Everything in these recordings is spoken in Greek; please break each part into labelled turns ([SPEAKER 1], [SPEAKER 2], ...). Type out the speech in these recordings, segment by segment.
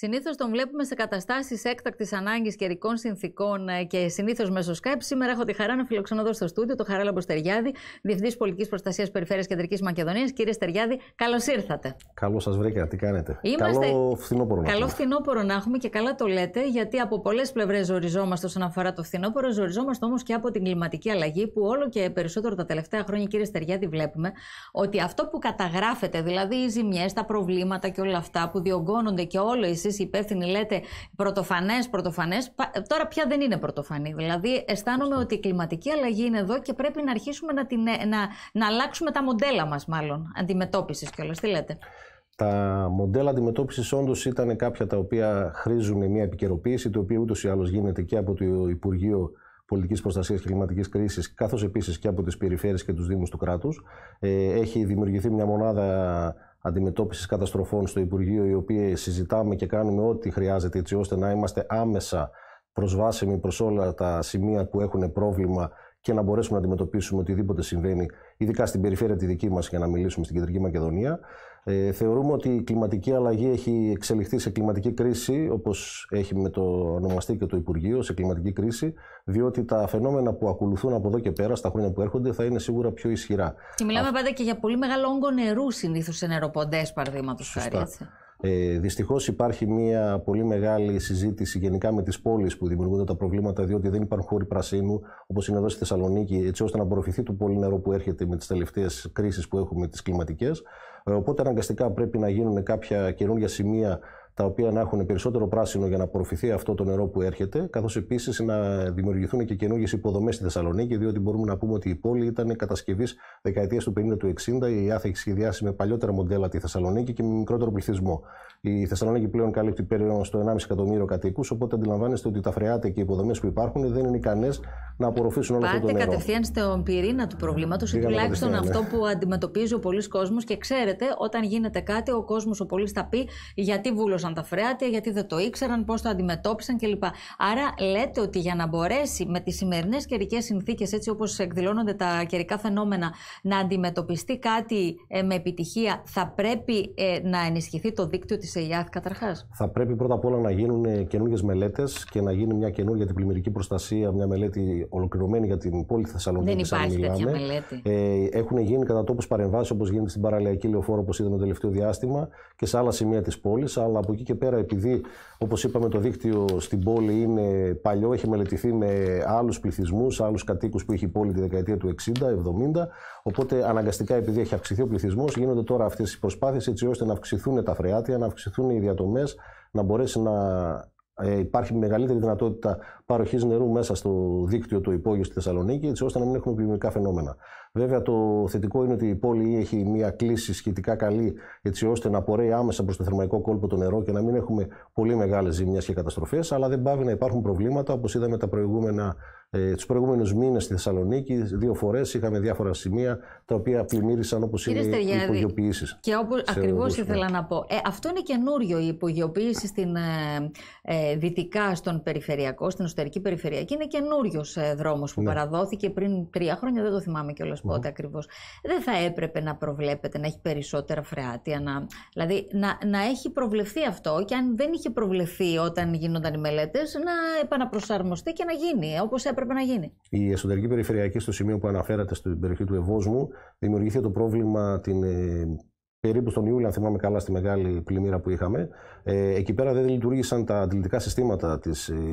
[SPEAKER 1] Συνήθως τον βλέπουμε σε καταστάσεις έκτακτης ανάγκης καιρικών συνθήκων ε, και συνήθως μέσω Skype. Σήμερα έχω τη χαρά να φιλοξενώ εδώ στο στούντιο το Χαράλα Μποστεριάδη, Διευθυντής Πολιτικής Προστασίας Περιφέρειας Κεντρικής Μακεδονίας. Κύριε Στεριάδη, καλώς ήρθατε.
[SPEAKER 2] Καλώ σας βρήκα, τι κάνετε. Είμαστε... Καλό φθινόπωρο. Καλό
[SPEAKER 1] φθινόπωρο να έχουμε και καλά το λέτε, γιατί από πολλές πλευρές ζοριζόμαστε όσον αφορά το φθινόπωρο. Ζοριζόμαστε όμως και από την κλιματική αλλαγή, που όλο και περισσότερο τα τελευταία χρόνια, κύριε Στεριάδη, βλέπουμε ότι αυτό που καταγράφεται, δηλαδή οι ζημιές, τα προβλήματα και όλα αυτά που διωγγώνονται και όλες εσεί υπεύθυνοι λέτε πρωτοφανές, πρωτοφανές. Τώρα πια δεν είναι πρωτοφανή. Δηλαδή, αισθάνομαι ότι η κλιματική αλλαγή είναι εδώ και πρέπει να αρχίσουμε να, την, ε, να, να αλλάξουμε τα μοντέλα μας, μάλλον αντιμετώπισης κιόλας. Τι λέτε.
[SPEAKER 2] Τα μοντέλα αντιμετώπισης όντως ήταν κάποια τα οποία χρήζουν μια επικαιροποίηση, το οποίο ούτως ή άλλως γίνεται και από το Υπουργείο Πολιτικής Προστασίας και Κλιματικής Κρίσης, καθώς επίσης και από τις περιφέρειες και τους δήμους του Δήμου του κράτους. Ε, έχει δημιουργηθεί μια μονάδα Αντιμετώπισης καταστροφών στο Υπουργείο, οι οποίε συζητάμε και κάνουμε ό,τι χρειάζεται έτσι ώστε να είμαστε άμεσα προσβάσιμοι προς όλα τα σημεία που έχουν πρόβλημα και να μπορέσουμε να αντιμετωπίσουμε οτιδήποτε συμβαίνει, ειδικά στην περιφέρεια τη δική μας για να μιλήσουμε στην Κεντρική Μακεδονία. Ε, θεωρούμε ότι η κλιματική αλλαγή έχει εξελιχθεί σε κλιματική κρίση, όπως έχει με το ονομαστεί και το Υπουργείο, σε κλιματική κρίση, διότι τα φαινόμενα που ακολουθούν από εδώ και πέρα, στα χρόνια που έρχονται, θα είναι σίγουρα πιο ισχυρά.
[SPEAKER 1] Και μιλάμε Α... πάντα και για πολύ μεγάλο όγκο νερού συνήθως σε νεροποντές, παραδείγματος χάρη.
[SPEAKER 2] Ε, Δυστυχώς υπάρχει μια πολύ μεγάλη συζήτηση γενικά με τις πόλεις που δημιουργούνται τα προβλήματα, διότι δεν υπάρχουν χώροι πρασίνου, όπως είναι εδώ στη Θεσσαλονίκη, έτσι ώστε να απορροφηθεί το πολύ νερό που έρχεται με τις τελευταίες κρίσεις που έχουμε, τις κλιματικές. Ε, οπότε αναγκαστικά πρέπει να γίνουν κάποια καινούργια σημεία τα οποία να έχουν περισσότερο πράσινο για να απορροφηθεί αυτό το νερό που έρχεται, καθώς επίσης να δημιουργηθούν και καινούργιες υποδομές στη Θεσσαλονίκη, διότι μπορούμε να πούμε ότι η πόλη ήταν κατασκευής δεκαετίας του 50 του 60. Η ΙΑΘ έχει σχεδιάσει με παλιότερα μοντέλα τη Θεσσαλονίκη και με μικρότερο πληθυσμό. Η Θεσσαλονίκη πλέον καλύπτει περίπου στο 1,5 εκατομμύριο κατοίκους, οπότε αντιλαμβάνεστε ότι τα φρεάτε και οι υποδομές που υπάρχουν δεν είναι ικανές να απορροφήσουν όλο αυτό το νερό. Πάτε κατευθείαν
[SPEAKER 1] στον πυρήνα του προβλήματος ή τουλάχιστον ναι. αυτό που αντιμετωπίζει ο πολλή κόσμος και ξέρετε, όταν γίνεται κάτι, ο κόσμος ο πολλή θα πει γιατί βούλο τα φρεάτια, γιατί δεν το ήξεραν, πώς το αντιμετώπισαν κλπ. Άρα λέτε ότι για να μπορέσει με τις σημερινές καιρικές συνθήκες, έτσι όπως εκδηλώνονται τα καιρικά φαινόμενα, να αντιμετωπιστεί κάτι ε, με επιτυχία, θα πρέπει ε, να ενισχυθεί το δίκτυο της ΕΙΑΘ καταρχάς.
[SPEAKER 2] Θα πρέπει πρώτα απ' όλα να γίνουν ε, καινούργιες μελέτες και να γίνει μια καινούργια την πλημμυρική προστασία, μια μελέτη ολοκληρωμένη για την πόλη Θεσσαλονίκης. Δεν υπάρχει τέτοια μελέτη. Ε, έχουν γίνει κατά τόπους παρεμβάσεις όπως γίνεται στην παραλιακή λεωφόρο, όπως είδαμε το τελευταίο διάστημα και σε άλλα σημεία της πόλης, αλλά από εκεί και πέρα, επειδή όπως είπαμε το δίκτυο στην πόλη είναι παλιό, έχει μελετηθεί με άλλους πληθυσμούς, άλλους κατοίκους που έχει η πόλη τη δεκαετία του 60-70. Οπότε αναγκαστικά, επειδή έχει αυξηθεί ο πληθυσμός, γίνονται τώρα αυτές οι προσπάθειες έτσι ώστε να αυξηθούν τα φρεάτια, να αυξηθούν οι διατομές, να μπορέσει να ε, υπάρχει μεγαλύτερη δυνατότητα παροχής νερού μέσα στο δίκτυο του υπόγειου στη Θεσσαλονίκη, έτσι ώστε να μην έχουμε πλημμυρικά φαινόμενα. Βέβαια, το θετικό είναι ότι η πόλη έχει μια κλίση σχετικά καλή, έτσι ώστε να πορεύει άμεσα προς το θερμαϊκό κόλπο το νερό και να μην έχουμε πολύ μεγάλες ζημιές και καταστροφές, αλλά δεν πάβει να υπάρχουν προβλήματα όπως είδαμε τα προηγούμενα ε, Τους προηγούμενους μήνες στη Θεσσαλονίκη, δύο φορές είχαμε διάφορα σημεία τα οποία πλημμύρισαν όπως είναι οι υπογειοποιήσει. Και
[SPEAKER 1] όπως ακριβώ ήθελα να πω, ε, αυτό είναι καινούριο. Η υπογειοποίηση στην, ε, ε, δυτικά στον περιφερειακό, στην εσωτερική περιφερειακή, είναι καινούριος ε, δρόμος που ναι. παραδόθηκε πριν τρία χρόνια. Δεν το θυμάμαι κιόλας mm. πότε ακριβώς. Δεν θα έπρεπε να προβλέπεται να έχει περισσότερα φρεάτια. Να, δηλαδή να, να έχει προβλεφθεί αυτό και αν δεν είχε προβλεφθεί όταν γίνονταν οι μελέτες, να επαναπροσαρμοστεί και να γίνει ε, όπως έπρεπε γίνει.
[SPEAKER 2] Η εσωτερική περιφερειακή, στο σημείο που αναφέρατε στην περιοχή του Ευόσμου, δημιουργήθηκε το πρόβλημα την, ε, περίπου στον Ιούλιο, αν θυμάμαι καλά, στη μεγάλη πλημμύρα που είχαμε. Ε, εκεί πέρα δεν λειτουργήσαν τα αντιλητικά συστήματα της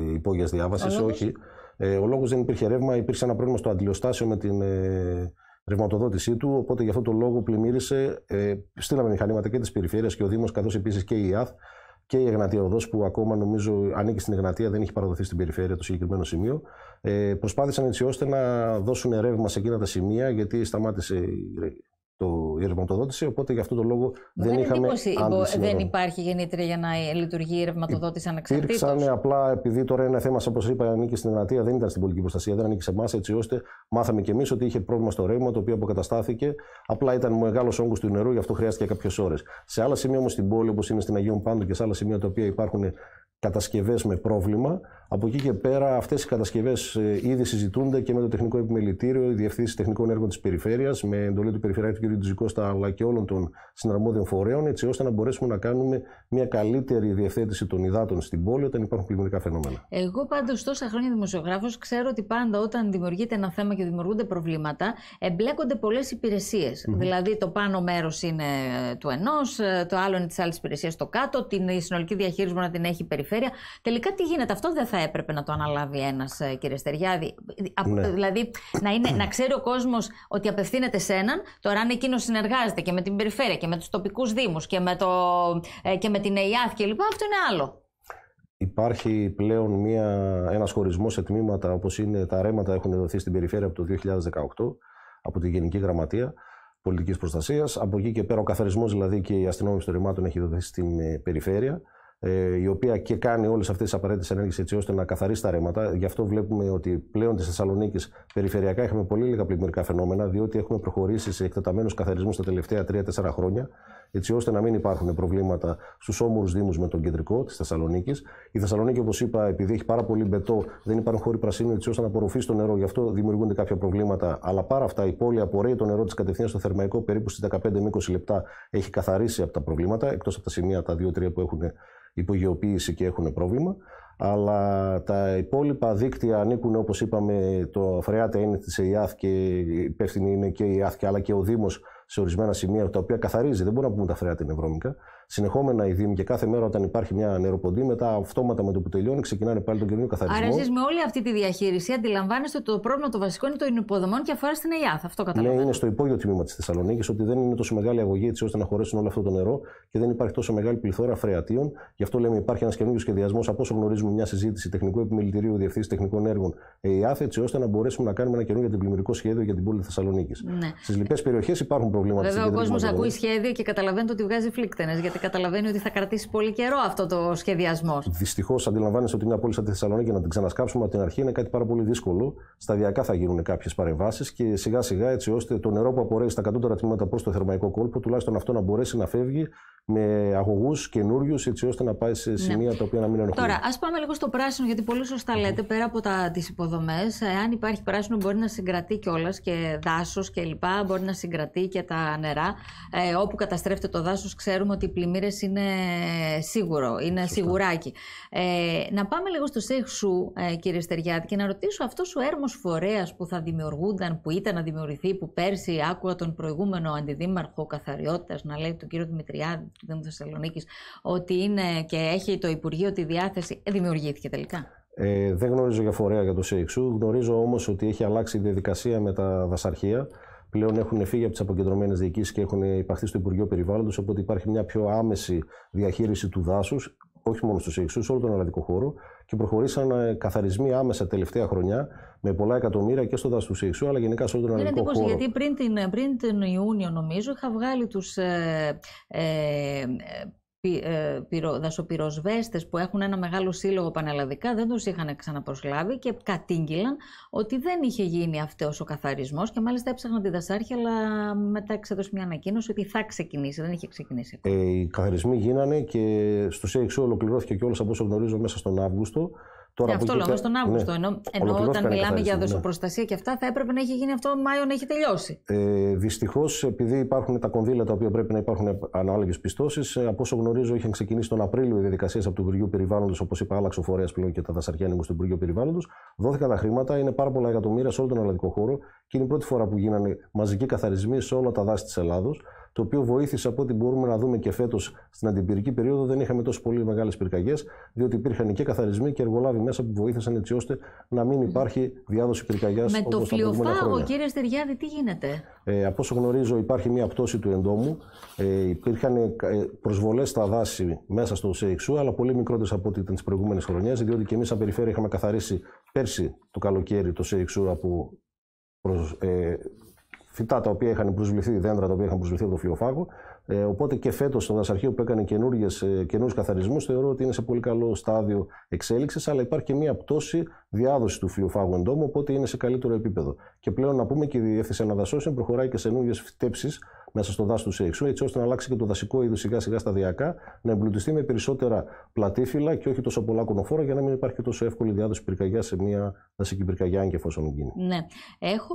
[SPEAKER 2] ε, υπόγειας διάβασης. Όχι. Ε, ο λόγος δεν υπήρχε ρεύμα, υπήρξε ένα πρόβλημα στο αντιλιοστάσιο με την ε, ρευματοδότησή του. Οπότε γι' αυτό τον λόγο πλημμύρισε. Ε, στείλαμε μηχανήματα και της περιφέρειας και ο Δήμος, καθώς επίσης και η ΙΑΘ, και η Εγνατία που ακόμα νομίζω ανήκει στην Εγνατία, δεν έχει παραδοθεί στην περιφέρεια το συγκεκριμένο σημείο. Ε, προσπάθησαν έτσι ώστε να δώσουν ρεύμα σε εκείνα τα σημεία γιατί σταμάτησε η ρευματοδότηση, οπότε γι' αυτό το λόγο δεν είχαμε αντίστοιχα. Δεν
[SPEAKER 1] υπάρχει γεννήτρια για να λειτουργεί η ρευματοδότηση ανεξαρτήτως. Υπήρξαν
[SPEAKER 2] απλά επειδή τώρα είναι θέμα, όπως είπα, ανήκει στην Ελλάδα, δεν ήταν στην πολιτική προστασία, δεν ανήκει σε εμάς, έτσι ώστε μάθαμε κι εμείς ότι είχε πρόβλημα στο ρεύμα, το οποίο αποκαταστάθηκε. Απλά ήταν μεγάλος όγκος του νερού, γι' αυτό χρειάστηκε κάποιες ώρες. Σε άλλα σημεία όμως στην πόλη, όπως είναι στην Αγίων Πάντων και σε άλλα σημεία τα οποία υπάρχουν κατασκευές με πρόβλημα, από εκεί και πέρα, αυτές οι κατασκευές ε, ήδη συζητούνται και με το τεχνικό επιμελητήριο, η διευθύνσει τεχνικών έργων της περιφέρειας, με εντολή του Περιφερειάρχη του κ. Τζικώστα, αλλά και όλων των συναρμόδιων φορέων, έτσι ώστε να μπορέσουμε να κάνουμε μια καλύτερη διευθέτηση των υδάτων στην πόλη όταν υπάρχουν πλημμυρικά φαινόμενα.
[SPEAKER 1] Εγώ πάντως, τόσα χρόνια δημοσιογράφος, ξέρω ότι πάντα όταν δημιουργείται ένα θέμα και δημιουργούνται προβλήματα, εμπλέκονται πολλές υπηρεσίες. Mm-hmm. Δηλαδή, το πάνω μέρος είναι του ενός, ε, το άλλο είναι της άλλης υπηρεσίας το κάτω, την συνολική διαχείριση μπορεί να την έχει η περιφέρεια. Τελικά, τι γίνεται, αυτό δεν θα θα έπρεπε να το αναλάβει ένας ε, κύριε Στεριάδη. Ναι. Δηλαδή να, είναι, να ξέρει ο κόσμος ότι απευθύνεται σε έναν. Τώρα, αν εκείνος συνεργάζεται και με την περιφέρεια και με τους τοπικούς δήμους και, με το, ε, και με την ΕΙΑΘ κλπ., αυτό είναι άλλο.
[SPEAKER 2] Υπάρχει πλέον ένα ένας χωρισμός σε τμήματα όπως είναι τα ρέματα έχουν δοθεί στην περιφέρεια από το 2018 από τη Γενική Γραμματεία Πολιτικής Προστασίας. Από εκεί και πέρα ο καθαρισμός δηλαδή και η αστυνόμευση των ρημάτων έχει δοθεί στην ε, περιφέρεια. Ε, η οποία και κάνει όλες αυτές τις απαραίτητες ενέργειες έτσι ώστε να καθαρίσει τα ρέματα. Γι' αυτό βλέπουμε ότι πλέον της Θεσσαλονίκης περιφερειακά έχουμε πολύ λίγα πλημμυρικά φαινόμενα, διότι έχουμε προχωρήσει σε εκτεταμένους καθαρισμούς τα τελευταία 3-4 χρόνια, έτσι ώστε να μην υπάρχουν προβλήματα στους όμορους Δήμους με τον κεντρικό της Θεσσαλονίκης. Η Θεσσαλονίκη, όπως είπα, επειδή έχει πάρα πολύ μπετό, δεν υπάρχουν χώροι πρασίνου έτσι ώστε να απορροφήσει το νερό, γι' αυτό δημιουργούνται κάποια προβλήματα. Αλλά παρά αυτά, η πόλη απορρέει το νερό της κατευθείαν στο θερμαϊκό περίπου στις 15 με 20 λεπτά έχει καθαρίσει από τα προβλήματα, εκτός από τα σημεία τα 2-3 που έχουν υπογειοποίηση και έχουν πρόβλημα. Αλλά τα υπόλοιπα δίκτυα ανήκουν, όπως είπαμε, το Φρεάτα είναι της ΕΙΑΘ και υπεύθυνη είναι και η ΕΙΑΘ, αλλά και ο Δήμος σε ορισμένα σημεία τα οποία καθαρίζει. Δεν μπορούμε να πούμε τα Φρεάτα είναι βρώμικα συνεχόμενα οι Δήμοι και κάθε μέρα όταν υπάρχει μια νεροποντή, μετά αυτόματα με το που τελειώνει ξεκινάνε πάλι τον καινούριο καθαρισμό. Άρα, εσείς με
[SPEAKER 1] όλη αυτή τη διαχείριση αντιλαμβάνεστε ότι το πρόβλημα το βασικό είναι το υποδομών και αφορά στην ΕΙΑΘ. Αυτό καταλαβαίνω.
[SPEAKER 2] Ναι, είναι στο υπόγειο τμήμα της Θεσσαλονίκης, ότι δεν είναι τόσο μεγάλη αγωγή έτσι ώστε να χωρέσουν όλο αυτό το νερό και δεν υπάρχει τόσο μεγάλη πληθώρα φρεατίων. Γι' αυτό λέμε υπάρχει ένας καινούριο σχεδιασμός, από όσο γνωρίζουμε, μια συζήτηση τεχνικού επιμελητηρίου διευθύνσης τεχνικών έργων ΕΙΑΘ, έτσι ώστε να μπορέσουμε να κάνουμε ένα καινούριο πλημμυρικό σχέδιο για την πόλη Θεσσαλονίκης. Ναι. Στις λοιπές περιοχές υπάρχουν προβλήματα. Βέβαια, ο κόσμο ακούει
[SPEAKER 1] σχέδια και καταλαβαίνετε ότι βγάζει φλίκτενες ότι καταλαβαίνει ότι θα κρατήσει πολύ καιρό αυτό το σχεδιασμό.
[SPEAKER 2] Δυστυχώς αντιλαμβάνεσαι ότι μια πόλη σαν τη Θεσσαλονίκη να την ξανασκάψουμε από την αρχή είναι κάτι πάρα πολύ δύσκολο. Σταδιακά θα γίνουν κάποιες παρεμβάσεις και σιγά σιγά έτσι ώστε το νερό που απορρέει στα κατώτερα τμήματα προς το θερμαϊκό κόλπο, τουλάχιστον αυτό να μπορέσει να φεύγει με αγωγούς καινούριους, έτσι ώστε να πάει σε ναι. σημεία ναι. τα οποία να μην ενοχλούν. Τώρα,
[SPEAKER 1] ας πάμε λίγο στο πράσινο, γιατί πολύ σωστά λέτε πέρα από τις υποδομές. Εάν υπάρχει πράσινο, μπορεί να συγκρατεί κιόλας και δάσος κλπ. Μπορεί να συγκρατεί και τα νερά. Ε, όπου καταστρέφεται το δάσος, ξέρουμε ότι η πλημμύρε είναι σίγουρο, είναι Σωστά. σιγουράκι. Ε, να πάμε λίγο στο σεξ σου, ε, κύριε Στεριάτη, και να ρωτήσω αυτός ο έρμος φορέας που θα δημιουργούνταν, που ήταν να δημιουργηθεί, που πέρσι άκουγα τον προηγούμενο αντιδήμαρχο καθαριότητας να λέει τον κύριο Δημητριάδη του Δήμου Θεσσαλονίκης ότι είναι και έχει το Υπουργείο τη διάθεση. Ε, δημιουργήθηκε τελικά.
[SPEAKER 2] Ε, δεν γνωρίζω για φορέα για το ΣΕΙΞΟΥ. Γνωρίζω όμως ότι έχει αλλάξει η διαδικασία με τα δασαρχεία πλέον έχουν φύγει από τις αποκεντρωμένες διοικήσεις και έχουν υπαχθεί στο Υπουργείο Περιβάλλοντος. Οπότε υπάρχει μια πιο άμεση διαχείριση του δάσους, όχι μόνο στους Ιξού, σε όλο τον ελλαδικό χώρο. Και προχωρήσαν ε, καθαρισμοί άμεσα τελευταία χρονιά με πολλά εκατομμύρια και στο δάσος του Ιξού, αλλά γενικά σε όλο τον ελληνικό χώρο. εντύπωση
[SPEAKER 1] γιατί πριν, την, τον Ιούνιο, νομίζω, είχα βγάλει τους. ε, ε, ε ε, δασοπυροσβέστες που έχουν ένα μεγάλο σύλλογο πανελλαδικά δεν τους είχαν ξαναπροσλάβει και κατήγγυλαν ότι δεν είχε γίνει αυτός ο καθαρισμός και μάλιστα έψαχναν τη δασάρχη αλλά μετά εξέδωσε μια ανακοίνωση ότι θα ξεκινήσει, δεν είχε ξεκινήσει.
[SPEAKER 2] Ε, οι καθαρισμοί γίνανε και στο ΣΕΙΞΟ ολοκληρώθηκε όλος από όσο γνωρίζω μέσα στον Αύγουστο Τώρα αυτό λέω, και... τον ναι. Αύγουστο. Ναι. Ενώ, όταν μιλάμε για δοσοπροστασία
[SPEAKER 1] και αυτά, θα έπρεπε να έχει γίνει αυτό Μάιο να έχει
[SPEAKER 2] τελειώσει. Ε, Δυστυχώς, επειδή υπάρχουν τα κονδύλια τα οποία πρέπει να υπάρχουν ανάλογες πιστώσεις, ε, από όσο γνωρίζω, είχαν ξεκινήσει τον Απρίλιο οι διαδικασίες από το Υπουργείο Περιβάλλοντος, όπως είπα, άλλαξε ο φορέας πλέον και τα δασαρχία του Υπουργείου Περιβάλλοντος. Δόθηκαν τα χρήματα, είναι πάρα πολλά εκατομμύρια σε όλο τον ελληνικό χώρο και είναι η πρώτη φορά που γίνανε μαζικοί καθαρισμοί σε όλα τα δάση της Ελλάδος το οποίο βοήθησε από ό,τι μπορούμε να δούμε και φέτος στην αντιπυρική περίοδο. Δεν είχαμε τόσο πολύ μεγάλες πυρκαγιές, διότι υπήρχαν και καθαρισμοί και εργολάβοι μέσα που βοήθησαν έτσι ώστε να μην υπάρχει διάδοση πυρκαγιάς. Με το φλοιοφάγο,
[SPEAKER 1] κύριε Στεριάδη, τι γίνεται.
[SPEAKER 2] Ε, από όσο γνωρίζω, υπάρχει μια πτώση του εντόμου. Ε, υπήρχαν ε, προσβολές στα δάση μέσα στο ΣΕΙΞΟΥ, αλλά πολύ μικρότερες από ό,τι ήταν τις προηγούμενες χρονιές, διότι και εμείς, σαν περιφέρεια, είχαμε καθαρίσει πέρσι το καλοκαίρι το ΣΕΙΞΟΥ από προς, ε, φυτά τα οποία είχαν προσβληθεί, δέντρα τα οποία είχαν προσβληθεί από το φιλοφάγο. Ε, οπότε και φέτος το δασαρχείο που έκανε καινούριου ε, καθαρισμούς θεωρώ ότι είναι σε πολύ καλό στάδιο εξέλιξης, αλλά υπάρχει και μια πτώση διάδοσης του φιλοφάγου εντόμου, οπότε είναι σε καλύτερο επίπεδο. Και πλέον να πούμε και η Διεύθυνση Αναδασώσεων προχωράει και σε καινούριε μέσα στο δάσος του ΣΕΙΞΟΥ, έτσι ώστε να αλλάξει και το δασικό είδος σιγά σιγά σταδιακά, να εμπλουτιστεί με περισσότερα πλατήφυλλα και όχι τόσο πολλά κονοφόρα, για να μην υπάρχει τόσο εύκολη διάδοση πυρκαγιάς σε μια δασική πυρκαγιά, αν και εφόσον γίνει.
[SPEAKER 1] Ναι. Έχω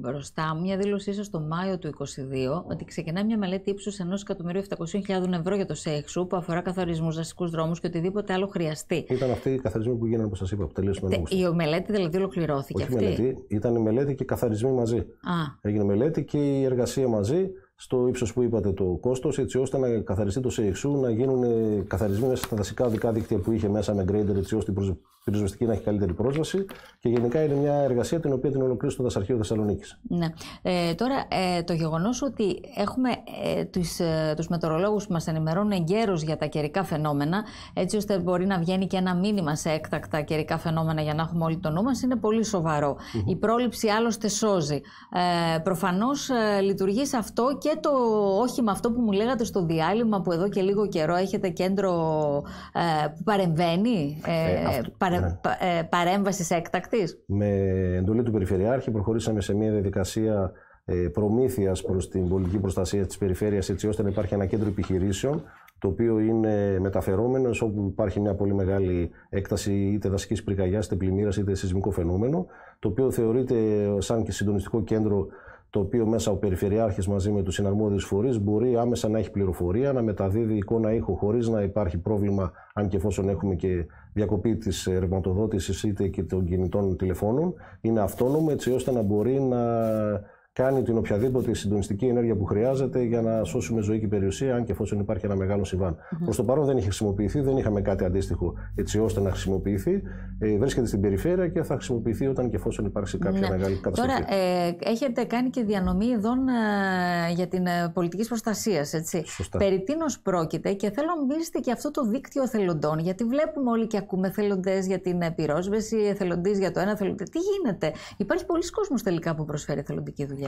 [SPEAKER 1] μπροστά μου μια δήλωσή σας το Μάιο του 2022 ότι ξεκινάει μια μελέτη ύψους 1.700.000 ευρώ για το Σέξου που αφορά καθαρισμού, δασικούς δρόμους και οτιδήποτε άλλο χρειαστεί. Ήταν
[SPEAKER 2] αυτή η καθαρισμοί που γίνανε, όπως σας είπα, που τελείωσαν ε,
[SPEAKER 1] Η μελέτη δηλαδή ολοκληρώθηκε. Όχι αυτή. μελέτη,
[SPEAKER 2] ήταν η μελέτη και καθαρισμοί μαζί. Α. Έγινε μελέτη και η εργασία μαζί στο ύψος που είπατε το κόστος, έτσι ώστε να καθαριστεί το CXU, να γίνουν ε, καθαρισμοί μέσα στα δασικά δικά δίκτυα που είχε μέσα με grader, έτσι ώστε πυροσβεστική να έχει καλύτερη πρόσβαση και γενικά είναι μια εργασία την οποία την ολοκλήρωσε το Δασαρχείο Θεσσαλονίκης.
[SPEAKER 1] Ναι. Ε, τώρα, ε, το γεγονός ότι έχουμε ε, του ε, τους μετεωρολόγους που μας ενημερώνουν εγκαίρως για τα καιρικά φαινόμενα, έτσι ώστε μπορεί να βγαίνει και ένα μήνυμα σε έκτακτα καιρικά φαινόμενα για να έχουμε όλοι το νου μας, είναι πολύ Η πρόληψη άλλωστε σώζει. Ε, Προφανώς ε, λειτουργεί σε αυτό και το όχημα αυτό που μου λέγατε στο διάλειμμα που εδώ και λίγο καιρό έχετε κέντρο ε, που παρεμβαίνει. Ε, ε ναι. παρε... ναι. Ε, παρέμβασης έκτακτης.
[SPEAKER 2] Με εντολή του Περιφερειάρχη προχωρήσαμε σε μια διαδικασία ε, προμήθειας προς την πολιτική προστασία της περιφέρειας έτσι ώστε να υπάρχει ένα κέντρο επιχειρήσεων το οποίο είναι μεταφερόμενος όπου υπάρχει μια πολύ μεγάλη έκταση είτε δασικής πρικαγιάς, είτε πλημμύρας, είτε σεισμικό φαινόμενο το οποίο θεωρείται σαν και συντονιστικό κέντρο το οποίο μέσα ο Περιφερειάρχης μαζί με τους συναρμόδιους φορείς μπορεί άμεσα να έχει πληροφορία, να μεταδίδει εικόνα ήχο χωρίς να υπάρχει πρόβλημα, αν και εφόσον έχουμε και διακοπή της ρευματοδότησης είτε και των κινητών τηλεφώνων. Είναι αυτόνομο έτσι ώστε να μπορεί να κάνει την οποιαδήποτε συντονιστική ενέργεια που χρειάζεται για να σώσουμε ζωή και περιουσία, αν και εφόσον υπάρχει ένα μεγάλο συμβάν. Mm-hmm. Προς το παρόν δεν έχει χρησιμοποιηθεί, δεν είχαμε κάτι αντίστοιχο έτσι ώστε να χρησιμοποιηθεί. Ε, βρίσκεται στην περιφέρεια και θα χρησιμοποιηθεί όταν και εφόσον υπάρξει κάποια ναι. μεγάλη καταστροφή.
[SPEAKER 1] Τώρα, ε, έχετε κάνει και διανομή ειδών ε, για την ε, πολιτικής προστασίας. Σωστά. Περί τίνος πρόκειται και θέλω να μιλήσετε και αυτό το δίκτυο εθελοντών. Γιατί βλέπουμε όλοι και ακούμε εθελοντές για την πυρόσβεση, εθελοντής για το ένα, εθελοντή. Τι γίνεται, Υπάρχει πολλοί κόσμος τελικά που προσφέρει εθελοντική δουλειά.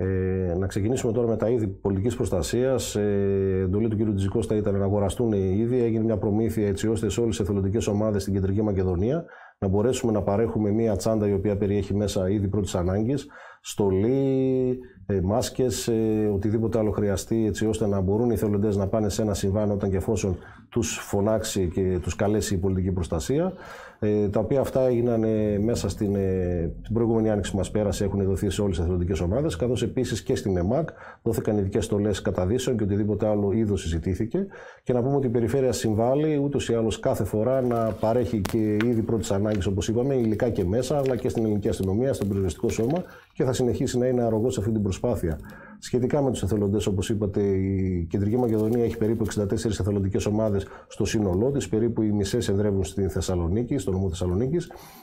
[SPEAKER 2] Ε, να ξεκινήσουμε τώρα με τα είδη πολιτικής προστασίας. Ε, εντολή του κ. Τζικώστα ήταν να αγοραστούν οι είδη. Έγινε μια προμήθεια έτσι ώστε σε όλες τις εθελοντικές ομάδες στην Κεντρική Μακεδονία να μπορέσουμε να παρέχουμε μια τσάντα η οποία περιέχει μέσα είδη πρώτης ανάγκης, στολή, ε, μάσκες, ε, οτιδήποτε άλλο χρειαστεί έτσι ώστε να μπορούν οι θελοντέ να πάνε σε ένα συμβάν όταν και εφόσον τους φωνάξει και τους καλέσει η πολιτική προστασία. Ε, τα οποία αυτά έγιναν μέσα στην, την προηγούμενη άνοιξη που μας πέρασε, έχουν δοθεί σε όλες τις εθελοντικές ομάδες, καθώς επίσης και στην ΕΜΑΚ δόθηκαν ειδικές στολές καταδύσεων και οτιδήποτε άλλο είδος συζητήθηκε. Και να πούμε ότι η περιφέρεια συμβάλλει ούτως ή άλλως κάθε φορά να παρέχει και ήδη πρώτης ανάγκης, όπως είπαμε, υλικά και μέσα, αλλά και στην ελληνική αστυνομία, στον περιοριστικό σώμα και θα συνεχίσει να είναι αρρωγός σε αυτή την προσπάθεια. Σχετικά με τους εθελοντές, όπως είπατε, η Κεντρική Μακεδονία έχει περίπου 64 εθελοντικές ομάδες στο σύνολό της. Περίπου οι μισές εδρεύουν στη Θεσσαλονίκη, στο νομό Θεσσαλονίκης.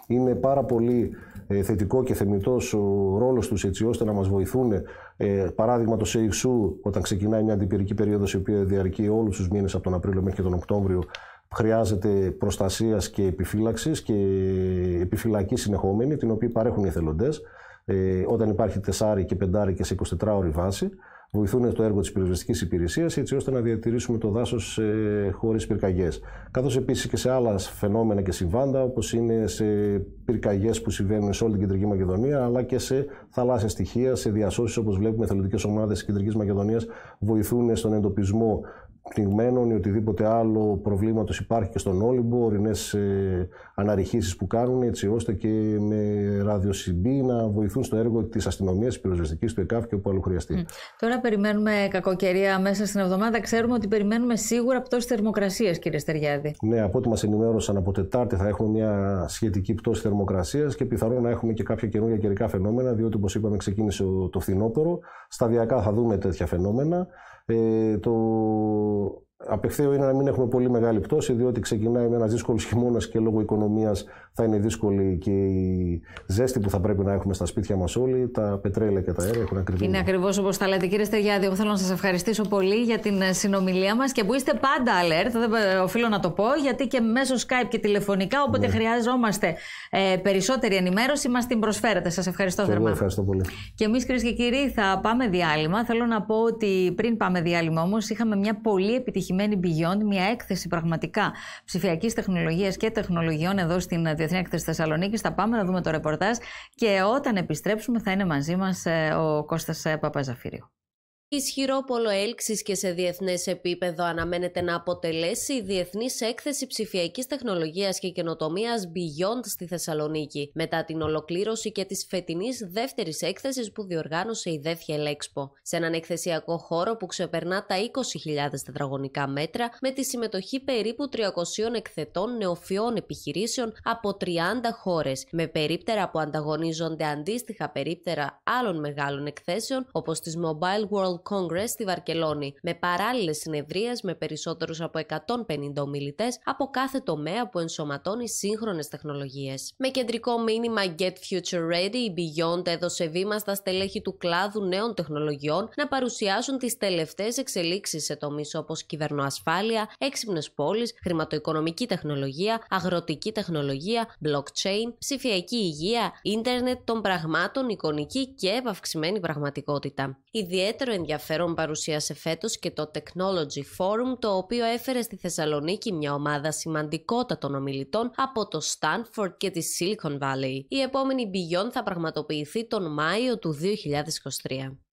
[SPEAKER 2] Είναι πάρα πολύ ε, θετικό και θεμητός ο ρόλος τους έτσι ώστε να μας βοηθούν. Ε, παράδειγμα, το ΣΕΙΣΟΥ, όταν ξεκινάει μια αντιπυρική περίοδος, η οποία διαρκεί όλους τους μήνες από τον Απρίλιο μέχρι τον Οκτώβριο, χρειάζεται προστασίας και επιφύλαξης και επιφυλακή συνεχόμενη, την οποία παρέχουν οι εθελοντές ε, όταν υπάρχει τεσάρι και πεντάρι και σε 24 ώρη βάση, βοηθούν στο έργο της πυροσβεστικής υπηρεσίας έτσι ώστε να διατηρήσουμε το δάσος ε, χωρίς πυρκαγιές. Καθώς επίσης και σε άλλα φαινόμενα και συμβάντα, όπως είναι σε πυρκαγιές που συμβαίνουν σε όλη την κεντρική Μακεδονία, αλλά και σε θαλάσσια στοιχεία, σε διασώσεις όπως βλέπουμε, εθελοντικέ ομάδες της κεντρικής Μακεδονίας βοηθούν στον εντοπισμό πνιγμένων ή οτιδήποτε άλλο προβλήματος υπάρχει και στον Όλυμπο, ορεινές ε, που κάνουν έτσι ώστε και με ραδιοσυμπή να βοηθούν στο έργο της αστυνομίας της πυροσβεστικής, του ΕΚΑΦ και όπου άλλο χρειαστεί.
[SPEAKER 1] Τώρα περιμένουμε κακοκαιρία μέσα στην εβδομάδα. Ξέρουμε ότι περιμένουμε σίγουρα πτώση θερμοκρασίας, κύριε Στεριάδη.
[SPEAKER 2] Ναι, από ό,τι μας ενημέρωσαν από Τετάρτη θα έχουμε μια σχετική πτώση θερμοκρασίας και πιθανόν να έχουμε και κάποια καινούργια καιρικά φαινόμενα διότι όπως είπαμε ξεκίνησε το φθινόπωρο. Σταδιακά θα δούμε τέτοια φαινόμενα. えっ、ー、と、Απευθείο είναι να μην έχουμε πολύ μεγάλη πτώση, διότι ξεκινάει με ένα δύσκολο χειμώνας και λόγω οικονομίας θα είναι δύσκολη και η ζέστη που θα πρέπει να έχουμε στα σπίτια μας όλοι. Τα πετρέλαια και τα αέρα έχουν ακριβώς. Είναι
[SPEAKER 1] ακριβώς όπως τα λέτε. Κύριε Στεριάδη, εγώ θέλω να σας ευχαριστήσω πολύ για την ε, συνομιλία μας και που είστε πάντα alert. Δεν οφείλω να το πω, γιατί και μέσω Skype και τηλεφωνικά, όποτε ναι. χρειαζόμαστε ε, περισσότερη ενημέρωση, μας την προσφέρετε. Σας ευχαριστώ και θερμά. Ευχαριστώ πολύ. Και εμείς, κυρίες και κύριοι, θα πάμε διάλειμμα. Θέλω να πω ότι πριν πάμε διάλειμμα όμως, είχαμε μια πολύ επιτυχία Beyond, μια έκθεση πραγματικά ψηφιακής τεχνολογίας και τεχνολογιών εδώ στην Διεθνή Έκθεση Θεσσαλονίκης. Θα πάμε να δούμε το ρεπορτάζ και όταν επιστρέψουμε θα είναι μαζί μας ε, ο Κώστας ε, Παπαζαφύριο
[SPEAKER 3] ισχυρό πόλο έλξης και σε διεθνές επίπεδο αναμένεται να αποτελέσει η διεθνής Έκθεση ψηφιακής τεχνολογίας και καινοτομίας Beyond στη Θεσσαλονίκη, μετά την ολοκλήρωση και της φετινής δεύτερης έκθεσης που διοργάνωσε η Δέφιελ Expo, σε έναν εκθεσιακό χώρο που ξεπερνά τα 20.000 τετραγωνικά μέτρα, με τη συμμετοχή περίπου 300 εκθετών νεοφιών επιχειρήσεων από 30 χώρες με περίπτερα που ανταγωνίζονται αντίστοιχα περίπτερα άλλων μεγάλων εκθέσεων, όπως της Mobile World World Congress στη Βαρκελόνη, με παράλληλες συνεδρίες με περισσότερους από 150 ομιλητές από κάθε τομέα που ενσωματώνει σύγχρονες τεχνολογίες. Με κεντρικό μήνυμα Get Future Ready, η Beyond έδωσε βήμα στα στελέχη του κλάδου νέων τεχνολογιών να παρουσιάσουν τις τελευταίες εξελίξεις σε τομείς όπως κυβερνοασφάλεια, έξυπνες πόλεις, χρηματοοικονομική τεχνολογία, αγροτική τεχνολογία, blockchain, ψηφιακή υγεία, ίντερνετ των πραγμάτων, εικονική και επαυξημένη πραγματικότητα. Ιδιαίτερο ενδιαφέρον παρουσίασε φέτος και το Technology Forum, το οποίο έφερε στη Θεσσαλονίκη μια ομάδα σημαντικότατων ομιλητών από το Stanford και τη Silicon Valley. Η επόμενη Beyond θα πραγματοποιηθεί τον Μάιο του 2023.